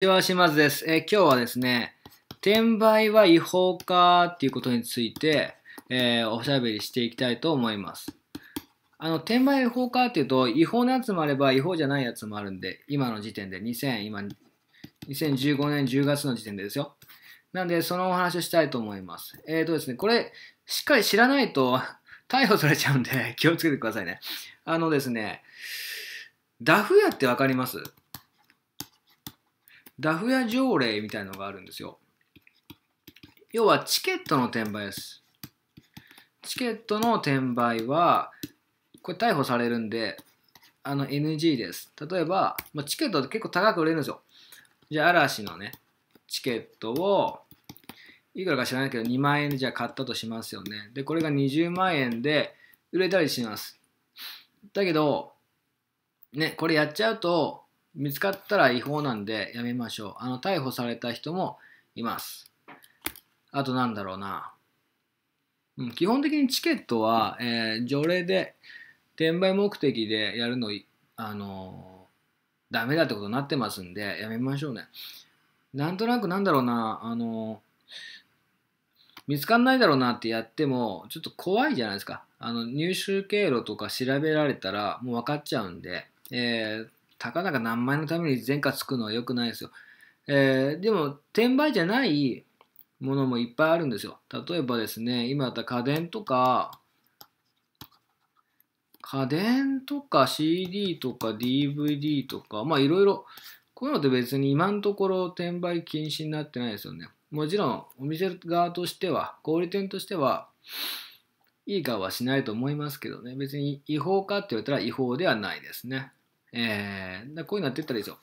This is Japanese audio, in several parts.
ちは、島津です。え今日はですね、転売は違法かっていうことについて、えー、おしゃべりしていきたいと思います。あの、転売違法かっていうと、違法なやつもあれば違法じゃないやつもあるんで、今の時点で2000、今、2015年10月の時点でですよ。なんで、そのお話をしたいと思います。えっ、ー、とですね、これ、しっかり知らないと 逮捕されちゃうんで気をつけてくださいね。あのですね、ダフ屋ってわかりますダフ屋条例みたいのがあるんですよ。要はチケットの転売です。チケットの転売は、これ逮捕されるんで、あの NG です。例えば、まあ、チケットって結構高く売れるんですよ。じゃあ、嵐のね、チケットを、いくらか知らないけど、2万円でじゃあ買ったとしますよね。で、これが20万円で売れたりします。だけど、ね、これやっちゃうと、見つかったら違法なんでやめましょう。あの、逮捕された人もいます。あとなんだろうな。うん、基本的にチケットは、えー、条例で転売目的でやるの、あのー、ダメだってことになってますんで、やめましょうね。なんとなくなんだろうな、あのー、見つかんないだろうなってやっても、ちょっと怖いじゃないですか。あの、入手経路とか調べられたらもう分かっちゃうんで、えー、たかだか何枚のために前科つくのは良くないですよ。えー、でも、転売じゃないものもいっぱいあるんですよ。例えばですね、今だった家電とか、家電とか CD とか DVD とか、まあいろいろ、こういうのって別に今のところ転売禁止になってないですよね。もちろんお店側としては、小売店としては、いい顔はしないと思いますけどね、別に違法かって言われたら違法ではないですね。えー、こういうのやっていったらいいですよ。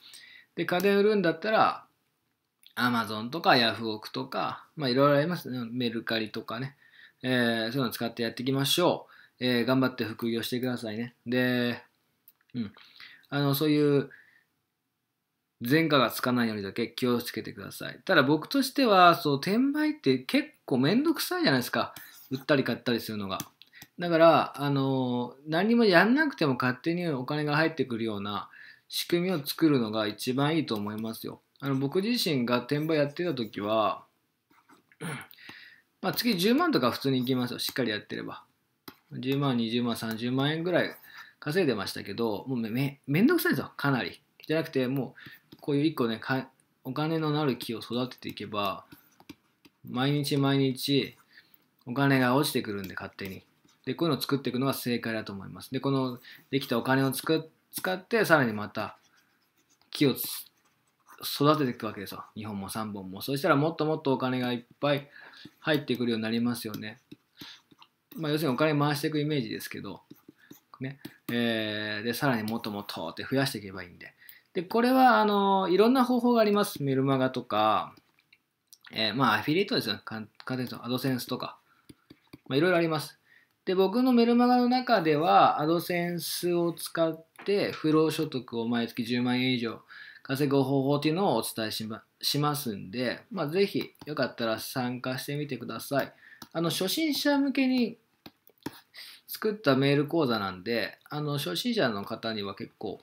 で、家電売るんだったら、アマゾンとかヤフオクとか、まあいろいろありますね。メルカリとかね。えー、そういうの使ってやっていきましょう。えー、頑張って副業してくださいね。で、うん。あの、そういう、前科がつかないようにだけ気をつけてください。ただ僕としては、そう、転売って結構めんどくさいじゃないですか。売ったり買ったりするのが。だから、あの、何もやんなくても勝手にお金が入ってくるような仕組みを作るのが一番いいと思いますよ。あの僕自身が転売やってた時は、まあ、月10万とか普通にいきますよ。しっかりやってれば。10万、20万、30万円ぐらい稼いでましたけど、もうめめめんどくさいですよ。かなり。じゃなくて、もう、こういう一個ねお金のなる木を育てていけば、毎日毎日、お金が落ちてくるんで、勝手に。で、こういうのを作っていくのが正解だと思います。で、このできたお金を使って、さらにまた木を育てていくわけですよ。2本も3本も。そしたらもっともっとお金がいっぱい入ってくるようになりますよね。まあ、要するにお金回していくイメージですけど、ね。えー、で、さらにもっともっとって増やしていけばいいんで。で、これは、あの、いろんな方法があります。メルマガとか、えー、まあ、アフィリエイトですよ。カンテンツ、アドセンスとか。まあ、いろいろあります。で僕のメルマガの中ではアドセンスを使って不労所得を毎月10万円以上稼ぐ方法っていうのをお伝えしましますんで、まあ、ぜひよかったら参加してみてください。あの初心者向けに作ったメール講座なんで、あの初心者の方には結構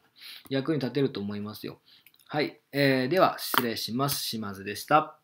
役に立てると思いますよ。はい、えー、では失礼します。島津でした。